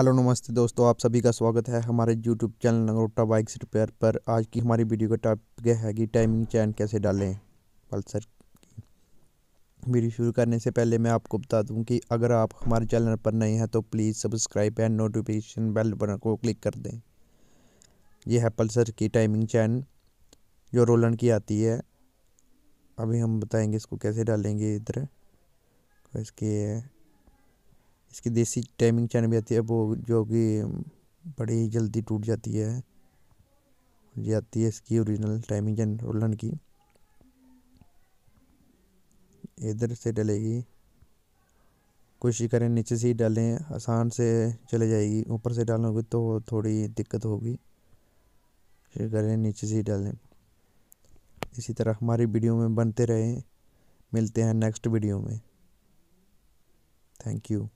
hello नमस्ते दोस्तों आप सभी का स्वागत है हमारे YouTube channel Nagrota bikes repair पर आज की हमारी वीडियो का टॉपिक है कि टाइमिंग चैन कैसे डालें पल्सर की वीडियो शुरू करने से पहले मैं आपको बता दूं कि अगर आप हमारे चैनल पर नए हैं तो please subscribe and notification bell button को क्लिक कर दें यह है पल्सर की टाइमिंग चैन जो रोलन की आती है अभी हम बताएँगे इसको कैसे डालेंगे इधर इसके इसकी देसी टाइमिंग चैन भी आती है वो जो कि बड़ी जल्दी टूट जाती है ये आती है इसकी ओरिजिनल टाइमिंग चैन रोलन की इधर से डलेगी कोशिश करें नीचे से ही डालें आसान से चले जाएगी ऊपर से डालोगे तो थोड़ी दिक्कत होगी कोशिश करें नीचे से ही डालें इसी तरह हमारी वीडियो में बनते रहें मिलते हैं नेक्स्ट वीडियो में थैंक यू